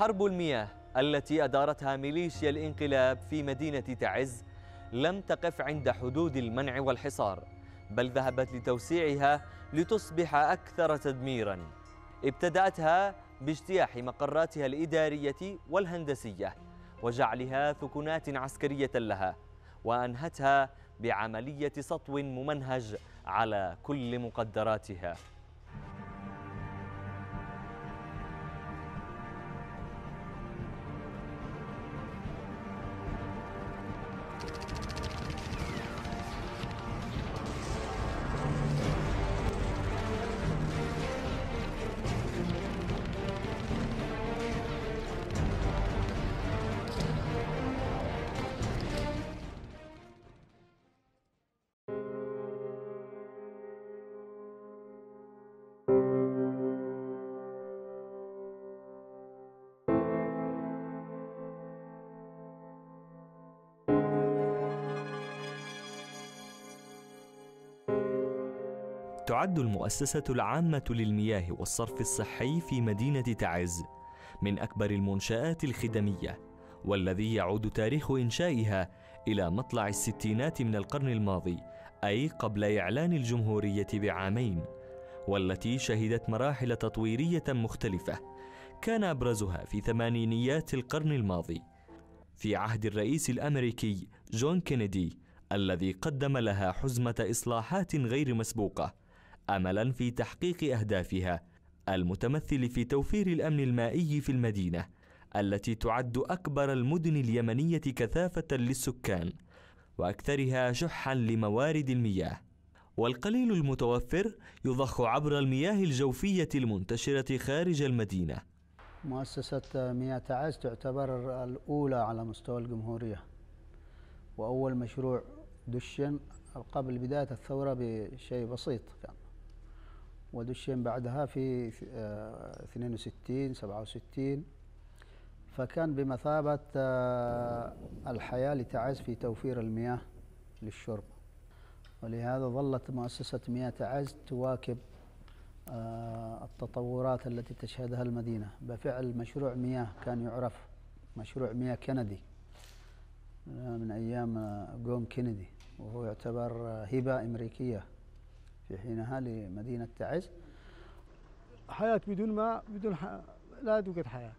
حرب المياه التي أدارتها ميليشيا الانقلاب في مدينة تعز لم تقف عند حدود المنع والحصار بل ذهبت لتوسيعها لتصبح أكثر تدميرا ابتدأتها باجتياح مقراتها الإدارية والهندسية وجعلها ثكنات عسكرية لها وأنهتها بعملية سطو ممنهج على كل مقدراتها تعد المؤسسة العامة للمياه والصرف الصحي في مدينة تعز من أكبر المنشآت الخدمية والذي يعود تاريخ إنشائها إلى مطلع الستينات من القرن الماضي أي قبل إعلان الجمهورية بعامين والتي شهدت مراحل تطويرية مختلفة كان أبرزها في ثمانينيات القرن الماضي في عهد الرئيس الأمريكي جون كينيدي الذي قدم لها حزمة إصلاحات غير مسبوقة املا في تحقيق اهدافها المتمثل في توفير الامن المائي في المدينه التي تعد اكبر المدن اليمنيه كثافه للسكان واكثرها شحا لموارد المياه والقليل المتوفر يضخ عبر المياه الجوفيه المنتشره خارج المدينه مؤسسه مياه تعز تعتبر الاولى على مستوى الجمهوريه واول مشروع دشن قبل بدايه الثوره بشيء بسيط كان ودشين بعدها في 62 67 آه، فكان بمثابة آه، الحياة لتعز في توفير المياه للشرب ولهذا ظلت مؤسسة مياه تعز تواكب آه، التطورات التي تشهدها المدينة بفعل مشروع مياه كان يعرف مشروع مياه كندي من أيام جون كندي وهو يعتبر هبة أمريكية في حينها لمدينة تعز حياة بدون ماء بدون ح... لا توجد حياة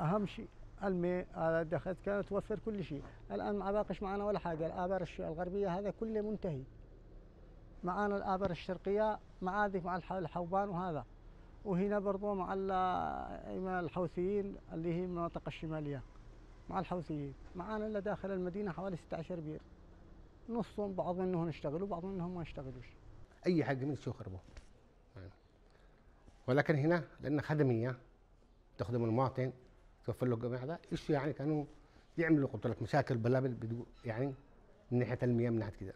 أهم شيء الماء دخلت كانت توفر كل شيء الآن ما باقش معنا ولا حاجة الآبار الغربية هذا كله منتهي معانا الآبار الشرقية مع ذيك مع الحوبان وهذا وهنا برضو مع الحوثيين اللي هي المناطق الشمالية مع الحوثيين معانا إلا داخل المدينة حوالي 16 بير نصهم بعض منهم يشتغلوا بعض منهم ما يشتغلوش اي حاجه من الشيوخ خربوها ولكن هنا لان خدميه تخدم المواطن توفر له الجميع ده ايش يعني كانوا يعملوا قلت لك مشاكل بلابل يعني من ناحيه المياه من ناحيه كده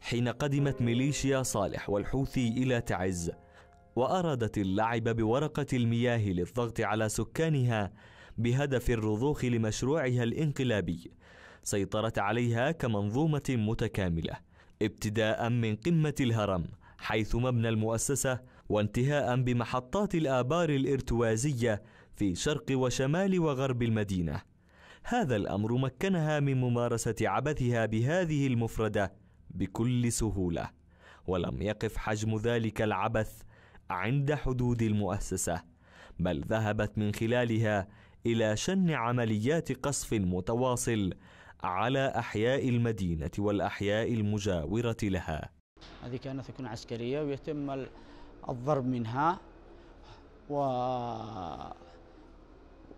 حين قدمت ميليشيا صالح والحوثي إلى تعز وأرادت اللعب بورقة المياه للضغط على سكانها بهدف الرضوخ لمشروعها الانقلابي سيطرت عليها كمنظومة متكاملة ابتداء من قمة الهرم حيث مبنى المؤسسة وانتهاء بمحطات الآبار الارتوازية في شرق وشمال وغرب المدينة هذا الأمر مكنها من ممارسة عبثها بهذه المفردة بكل سهولة ولم يقف حجم ذلك العبث عند حدود المؤسسه بل ذهبت من خلالها الى شن عمليات قصف متواصل على احياء المدينه والاحياء المجاوره لها هذه كانت تكون عسكريه ويتم الضرب منها و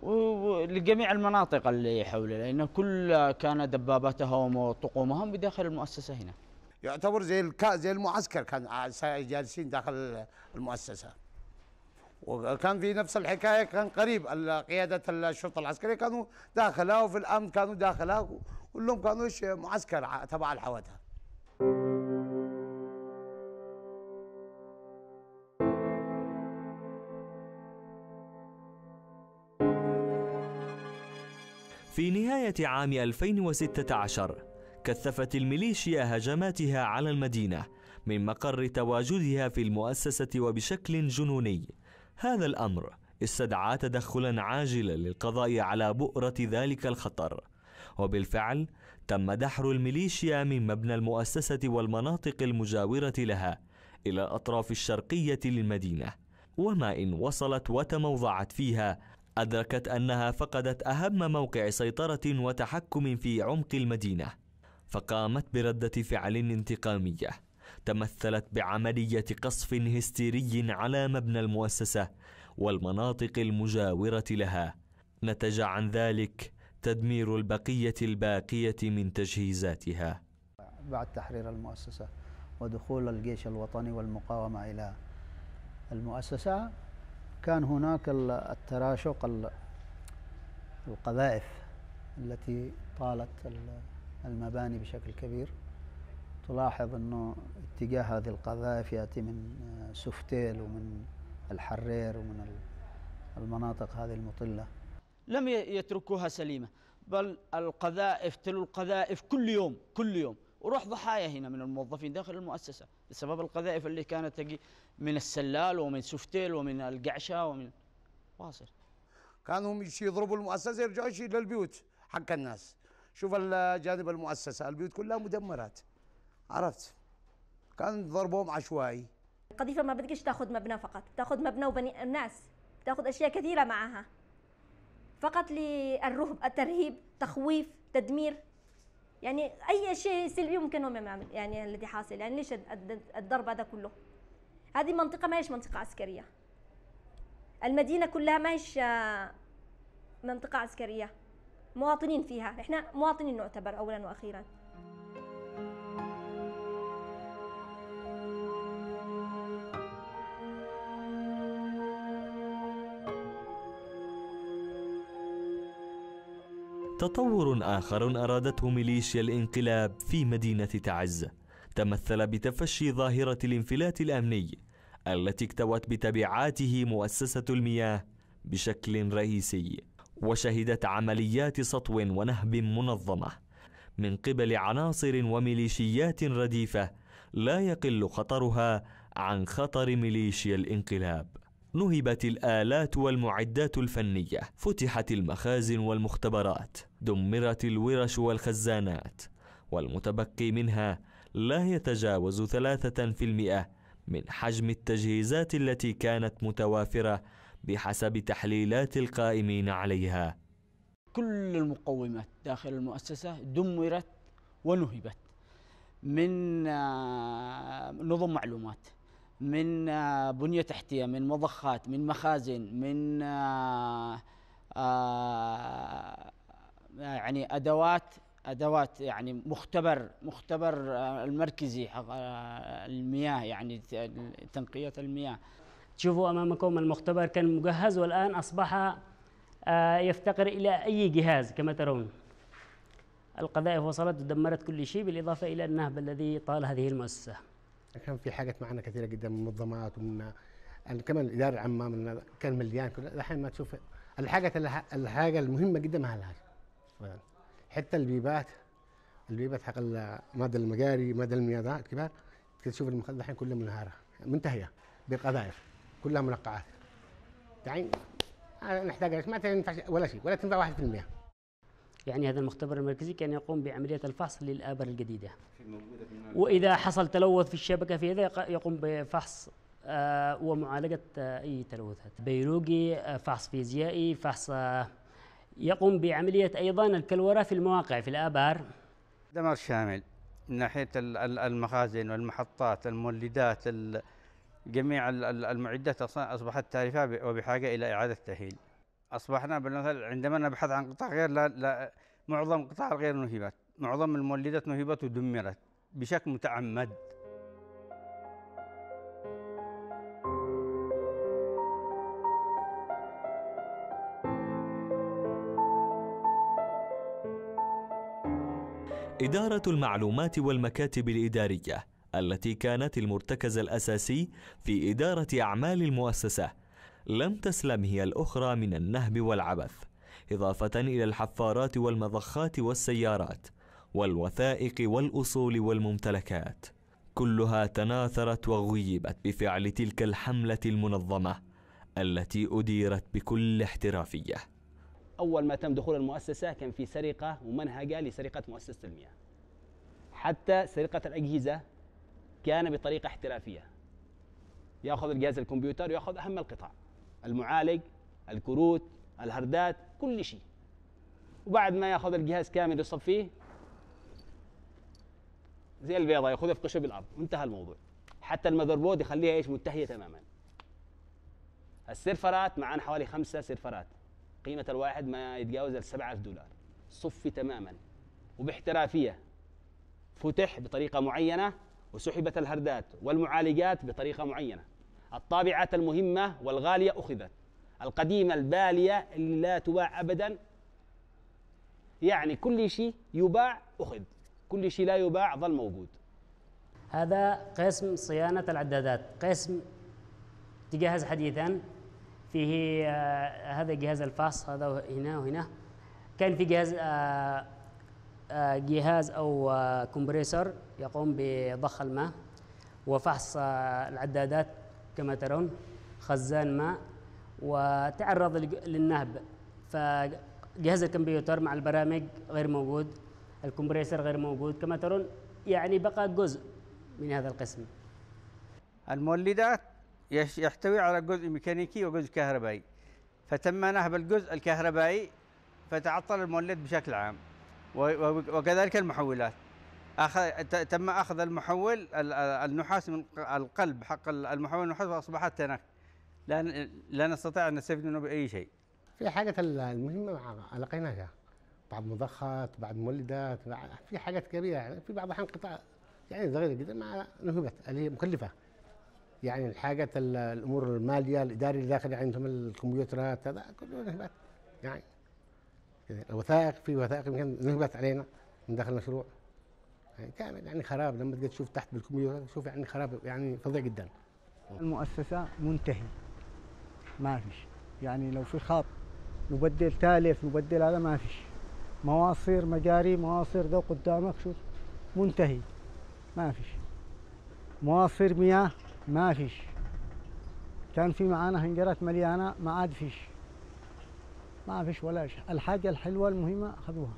ولجميع المناطق اللي حولها لأن كل كان دباباتهم وطقومهم بداخل المؤسسة هنا يعتبر زي الكا زي المعسكر كان جالسين داخل المؤسسه وكان في نفس الحكايه كان قريب قياده الشرطه العسكريه كانوا داخلها وفي الامن كانوا داخلها كلهم كانوا معسكر تبع الحوادث في نهاية عام 2016 كثفت الميليشيا هجماتها على المدينة من مقر تواجدها في المؤسسة وبشكل جنوني هذا الأمر استدعى تدخلا عاجلا للقضاء على بؤرة ذلك الخطر وبالفعل تم دحر الميليشيا من مبنى المؤسسة والمناطق المجاورة لها إلى الأطراف الشرقية للمدينة وما إن وصلت وتموضعت فيها أدركت أنها فقدت أهم موقع سيطرة وتحكم في عمق المدينة فقامت بردة فعل انتقامية تمثلت بعملية قصف هستيري على مبنى المؤسسة والمناطق المجاورة لها نتج عن ذلك تدمير البقية الباقية من تجهيزاتها بعد تحرير المؤسسة ودخول الجيش الوطني والمقاومة إلى المؤسسة كان هناك التراشق القذائف التي طالت المباني بشكل كبير تلاحظ أنه اتجاه هذه القذائف يأتي من آه، سفتيل ومن الحرير ومن المناطق هذه المطلة لم يتركوها سليمة بل القذائف تلو القذائف كل يوم كل يوم وروح ضحايا هنا من الموظفين داخل المؤسسة بسبب القذائف اللي كانت تجي من السلال ومن سفتيل ومن القعشة ومن واصل كانوا يضربوا المؤسسة يرجعوا يشيلوا البيوت حق الناس شوف الجانب المؤسسه البيوت كلها مدمرات عرفت كان ضربهم عشوائي القذيفه ما بدكش تاخذ مبنى فقط تاخذ مبنى وبني الناس تاخذ اشياء كثيره معها فقط للرهب الترهيب تخويف تدمير يعني اي شيء سلبي ممكن هم يعمل يعني الذي حاصل يعني ليش الضرب هذا كله هذه منطقه ما هيش منطقه عسكريه المدينه كلها ما هيش آه، منطقه عسكريه مواطنين فيها نحن مواطنين نعتبر أولا وأخيرا تطور آخر أرادته ميليشيا الانقلاب في مدينة تعز تمثل بتفشي ظاهرة الانفلات الأمني التي اكتوت بتبعاته مؤسسة المياه بشكل رئيسي وشهدت عمليات سطو ونهب منظمه من قبل عناصر وميليشيات رديفه لا يقل خطرها عن خطر ميليشيا الانقلاب نهبت الآلات والمعدات الفنية، فتحت المخازن والمختبرات، دمرت الورش والخزانات، والمتبقي منها لا يتجاوز ثلاثة في المئة من حجم التجهيزات التي كانت متوافرة بحسب تحليلات القائمين عليها كل المقومات داخل المؤسسة دمرت ونهبت من آه، نظم معلومات من آه، بنية تحتية من مضخات من مخازن من آه، يعني أدوات ادوات يعني مختبر مختبر المركزي المياه يعني تنقيه المياه تشوفوا أمامكم المختبر كان مجهز والآن أصبح آه، يفتقر إلى أي جهاز كما ترون القذائف وصلت ودمرت كل شيء بالإضافة إلى النهب الذي طال هذه المؤسسة كان في حاجات معنا كثيرة جدا من منظمات ومن كمان الإدارة العامة من كان مليان الحين ما تشوف الحاجة الحاجة المهمة جدا ما لهاش حتى البيبات البيبات حق مادة المجاري مادة المياه الكبار تشوف الحين كلها منهارة منتهية بالقذائف كلها منقعات يعني نحتاج ما تنفع ولا شيء ولا تنفع 1% يعني هذا المختبر المركزي كان يقوم بعملية الفحص للآبر الجديدة وإذا حصل تلوث في الشبكة في هذا يقوم بفحص آه، ومعالجة آه، أي تلوثات بيولوجي آه، فحص فيزيائي فحص يقوم بعملية أيضا الكلورة في المواقع في الآبار دمار شامل من ناحية المخازن والمحطات المولدات جميع المعدات أصبحت تالفة وبحاجة إلى إعادة تأهيل أصبحنا بالمثل عندما نبحث عن قطاع غير لا, لا معظم قطاع الغير نهبت معظم المولدات نهبت ودمرت بشكل متعمد إدارة المعلومات والمكاتب الإدارية التي كانت المرتكز الأساسي في إدارة أعمال المؤسسة لم تسلم هي الأخرى من النهب والعبث إضافة إلى الحفارات والمضخات والسيارات والوثائق والأصول والممتلكات كلها تناثرت وغيبت بفعل تلك الحملة المنظمة التي أديرت بكل احترافية أول ما تم دخول المؤسسة كان في سرقة ممنهجة لسرقة مؤسسة المياه حتى سرقة الأجهزة كان بطريقة احترافية ياخذ الجهاز الكمبيوتر وياخذ أهم القطع المعالج الكروت الهردات كل شيء وبعد ما ياخذ الجهاز كامل يصفيه زي البيضه ياخذها قشب بالارض وانتهى الموضوع حتى المذر يخليها ايش منتهيه تماما السيرفرات معانا حوالي خمسه سيرفرات قيمه الواحد ما يتجاوز ال 7000 دولار صفي تماما وباحترافيه فتح بطريقه معينه وسحبت الهردات والمعالجات بطريقة معينة الطابعات المهمة والغالية أخذت القديمة البالية اللي لا تباع أبدا يعني كل شيء يباع أخذ كل شيء لا يباع ظل موجود هذا قسم صيانة العدادات قسم تجهز حديثا فيه آه هذا جهاز الفاص هذا هنا وهنا كان في جهاز آه جهاز أو آه، كومبريسر يقوم بضخ الماء وفحص آه، العدادات كما ترون خزان ماء وتعرض للنهب فجهاز الكمبيوتر مع البرامج غير موجود الكمبريسر غير موجود كما ترون يعني بقى جزء من هذا القسم المولدات يحتوي على جزء ميكانيكي وجزء كهربائي فتم نهب الجزء الكهربائي فتعطل المولد بشكل عام وكذلك المحولات تم اخذ المحول النحاس من القلب حق المحول النحاس واصبحت تنك لا لا نستطيع ان نستفيد منه باي شيء. في حاجه المهمه لقيناها بعض مضخات بعض مولدات في حاجات كبيره يعني في بعض الاحيان قطع يعني صغيره جدا ما نهبت اللي هي مكلفه. يعني الحاجات الامور الماليه الاداري الداخلي عندهم الكمبيوترات هذا كله نهبت يعني يعني الوثائق في وثائق يمكن نهبت علينا من داخل المشروع يعني كامل يعني خراب لما تجي تشوف تحت بالكمبيوتر تشوف يعني خراب يعني فظيع جدا المؤسسة منتهي ما فيش يعني لو في خط نبدل تالف نبدل هذا ما فيش مواصير مجاري مواصير ذو قدامك شوف منتهي ما فيش مواصير مياه ما فيش كان في معانا هنجرات مليانة ما عاد فيش ما فيش ولا شيء الحاجة الحلوة المهمة أخذوها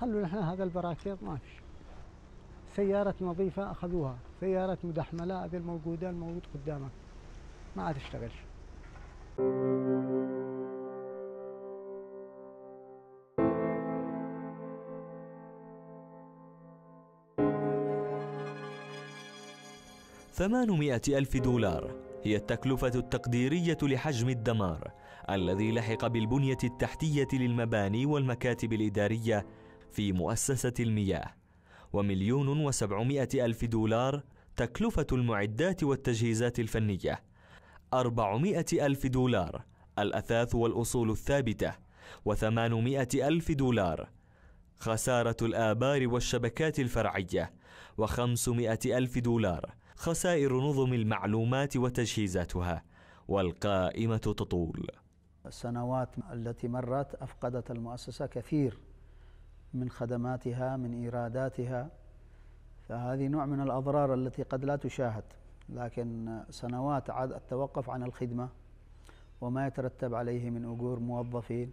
خلوا نحن هذا البراكيط ما فيش سيارة نظيفة أخذوها سيارة مدحملة هذه الموجودة الموجود قدامك ما عاد تشتغلش ثمانمائة ألف دولار هي التكلفة التقديرية لحجم الدمار الذي لحق بالبنية التحتية للمباني والمكاتب الإدارية في مؤسسة المياه ومليون وسبعمائة ألف دولار تكلفة المعدات والتجهيزات الفنية أربعمائة ألف دولار الأثاث والأصول الثابتة وثمانمائة ألف دولار خسارة الآبار والشبكات الفرعية وخمسمائة ألف دولار خسائر نظم المعلومات وتجهيزاتها والقائمة تطول السنوات التي مرت أفقدت المؤسسة كثير من خدماتها من إيراداتها فهذه نوع من الأضرار التي قد لا تشاهد لكن سنوات عاد التوقف عن الخدمة وما يترتب عليه من أجور موظفين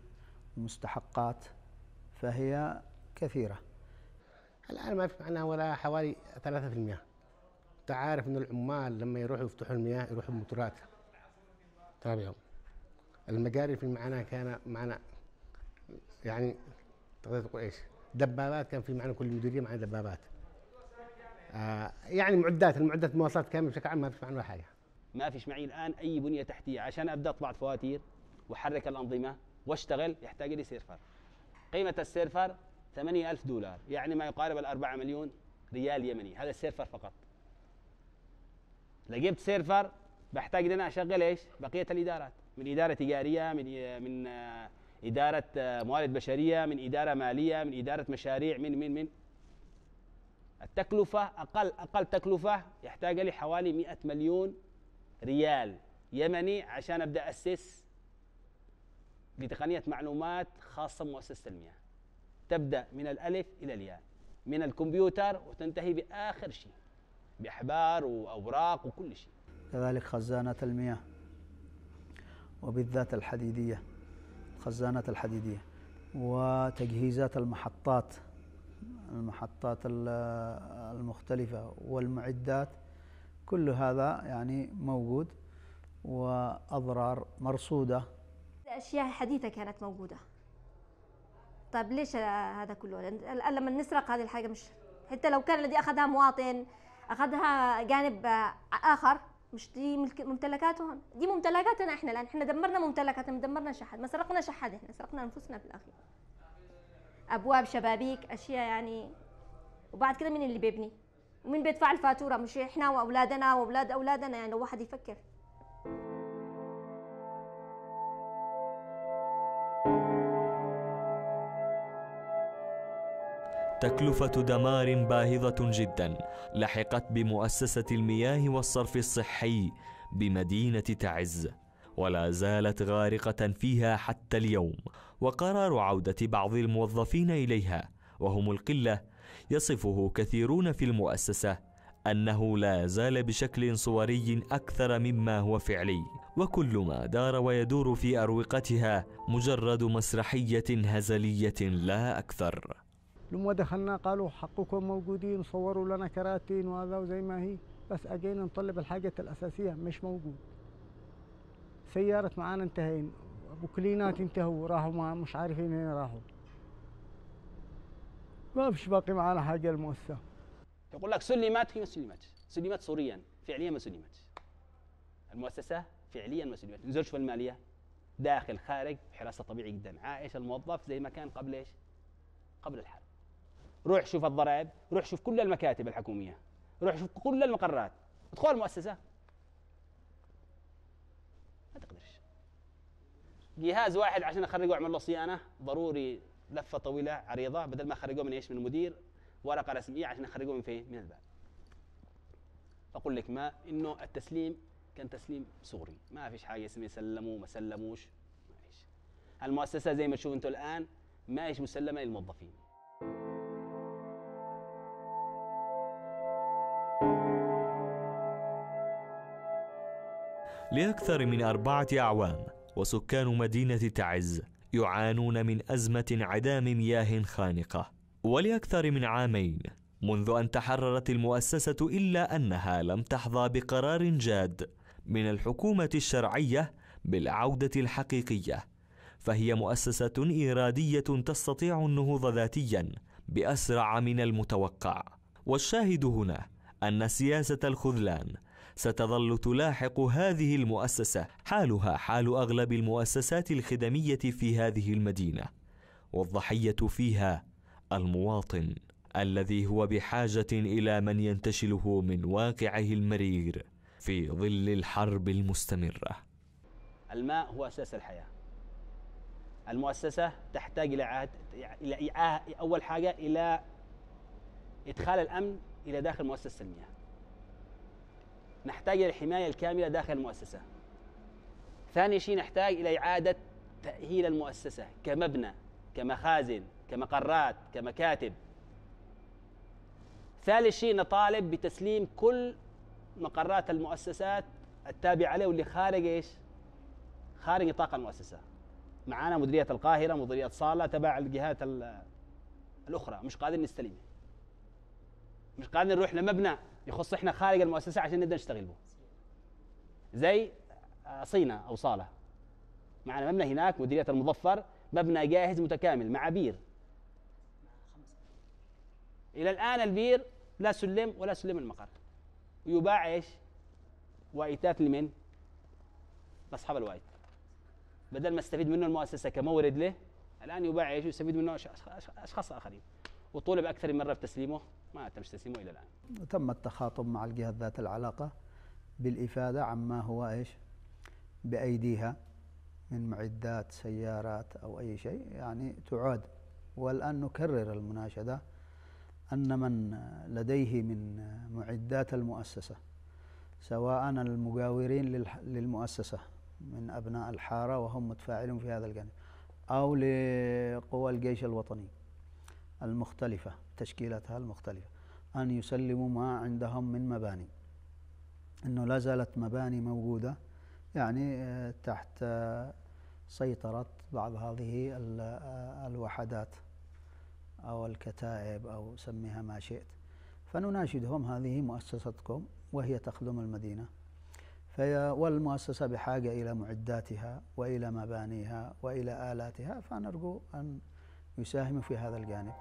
ومستحقات فهي كثيرة الآن ما في معنا ولا حوالي 3% انت عارف ان العمال لما يروحوا يفتحوا المياه يروحوا بموتورات تابعهم طيب المجاري في معناها كان معنا يعني تقدر تقول ايش دبابات كان في معنا كل مديريه معنا دبابات آه يعني معدات المعدات المواصلات كامله بشكل عام ما فيش معنا حاجه ما فيش معي الان اي بنيه تحتيه عشان ابدا اطبع فواتير واحرك الانظمه واشتغل يحتاج لي سيرفر قيمه السيرفر 8000 دولار يعني ما يقارب ال 4 مليون ريال يمني هذا السيرفر فقط لا جبت سيرفر بحتاج ان انا اشغل ايش؟ بقيه الادارات من اداره تجاريه من من آه، اداره آه، موارد بشريه من اداره ماليه من اداره مشاريع من من من التكلفه اقل اقل تكلفه يحتاج لي حوالي 100 مليون ريال يمني عشان ابدا اسس لتقنيه معلومات خاصه بمؤسسه المياه تبدا من الالف الى الياء من الكمبيوتر وتنتهي باخر شيء باحبار واوراق وكل شيء. كذلك خزانات المياه وبالذات الحديديه الخزانات الحديديه وتجهيزات المحطات المحطات المختلفه والمعدات كل هذا يعني موجود واضرار مرصوده. اشياء حديثه كانت موجوده. طيب ليش هذا كله؟ لما نسرق هذه الحاجه مش حتى لو كان الذي اخذها مواطن اخذها جانب اخر مش دي ممتلكاتهم دي ممتلكاتنا احنا لان احنا دمرنا ممتلكاتنا دمرنا شحد ما سرقنا شحد احنا سرقنا انفسنا في الاخير ابواب شبابيك اشياء يعني وبعد كده مين اللي بيبني ومين بيدفع الفاتوره مش احنا واولادنا واولاد اولادنا يعني لو واحد يفكر تكلفة دمار باهظة جدا لحقت بمؤسسة المياه والصرف الصحي بمدينة تعز ولا زالت غارقة فيها حتى اليوم وقرار عودة بعض الموظفين إليها وهم القلة يصفه كثيرون في المؤسسة أنه لا زال بشكل صوري أكثر مما هو فعلي وكل ما دار ويدور في أروقتها مجرد مسرحية هزلية لا أكثر لما دخلنا قالوا حقكم موجودين صوروا لنا كراتين وهذا وزي ما هي بس اجينا نطلب الحاجة الأساسية مش موجود سيارة معانا انتهين وكلينات انتهوا راحوا ما مش عارفين وين راحوا ما فيش باقي معانا حاجة المؤسسة يقول لك سلمت هي ما سلمت سلمت صوريا فعليا ما سلمت المؤسسة فعليا ما سلمت نزل شوف المالية داخل خارج حراسة طبيعي جدا عائش الموظف زي ما كان قبل ايش قبل الحرب روح شوف الضرائب روح شوف كل المكاتب الحكومية روح شوف كل المقرات ادخل المؤسسة ما تقدرش جهاز واحد عشان اخرجه واعمل له صيانه ضروري لفه طويله عريضه بدل ما اخرجه من ايش من المدير ورقه رسميه عشان اخرجه من فين من الباب اقول لك ما انه التسليم كان تسليم صغري ما فيش حاجه اسمها سلموا ما سلموش ما فيش المؤسسه زي ما تشوفوا انتم الان ما هيش مسلمه للموظفين لأكثر من أربعة أعوام وسكان مدينة تعز يعانون من أزمة انعدام مياه خانقة ولأكثر من عامين منذ أن تحررت المؤسسة إلا أنها لم تحظى بقرار جاد من الحكومة الشرعية بالعودة الحقيقية فهي مؤسسة إيرادية تستطيع النهوض ذاتيا بأسرع من المتوقع والشاهد هنا أن سياسة الخذلان ستظل تلاحق هذه المؤسسة حالها حال أغلب المؤسسات الخدمية في هذه المدينة والضحية فيها المواطن الذي هو بحاجة إلى من ينتشله من واقعه المرير في ظل الحرب المستمرة الماء هو أساس الحياة المؤسسة تحتاج إلى عهد إلى أول حاجة إلى إدخال الأمن إلى داخل مؤسسة المياه نحتاج إلى الحماية الكاملة داخل المؤسسة ثاني شيء نحتاج إلى إعادة تأهيل المؤسسة كمبنى كمخازن كمقرات كمكاتب ثالث شيء نطالب بتسليم كل مقرات المؤسسات التابعة له واللي خارج ايش؟ خارج نطاق المؤسسة معانا مديرية القاهرة مديرية صالة تبع الجهات الأخرى مش قادرين نستلمها. مش قادرين نروح لمبنى يخص احنا خارج المؤسسه عشان نبدا نشتغل به زي آه، صينا او صاله معنا مبنى هناك مديريه المظفر مبنى جاهز متكامل مع بير الى الان البير لا سلم ولا سلم المقر ويباع ايش؟ وايتات لمن؟ لاصحاب الوايت بدل ما استفيد منه المؤسسه كمورد له الان يباع ايش؟ يستفيد منه اشخاص اخرين وطلب اكثر من مره بتسليمه ما تمش تسليمه الى الان. تم التخاطب مع الجهات ذات العلاقه بالافاده عما هو ايش؟ بايديها من معدات سيارات او اي شيء يعني تعاد والان نكرر المناشده ان من لديه من معدات المؤسسه سواء المجاورين للمؤسسه من ابناء الحاره وهم متفاعلون في هذا الجانب او لقوى الجيش الوطني المختلفة تشكيلاتها المختلفة أن يسلموا ما عندهم من مباني أنه لا زالت مباني موجودة يعني آه، تحت آه، سيطرة بعض هذه آه، الوحدات أو الكتائب أو سميها ما شئت فنناشدهم هذه مؤسستكم وهي تخدم المدينة فهي والمؤسسة بحاجة إلى معداتها وإلى مبانيها وإلى آلاتها فنرجو أن يساهم في هذا الجانب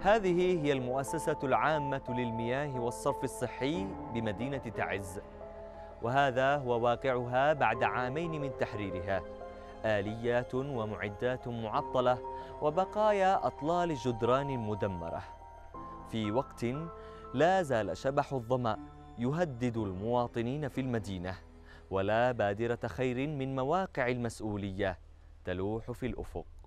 هذه هي المؤسسة العامة للمياه والصرف الصحي بمدينة تعز وهذا هو واقعها بعد عامين من تحريرها آليات ومعدات معطلة وبقايا أطلال جدران مدمرة في وقت لا زال شبح الظمأ يهدد المواطنين في المدينة ولا بادرة خير من مواقع المسؤولية تلوح في الأفق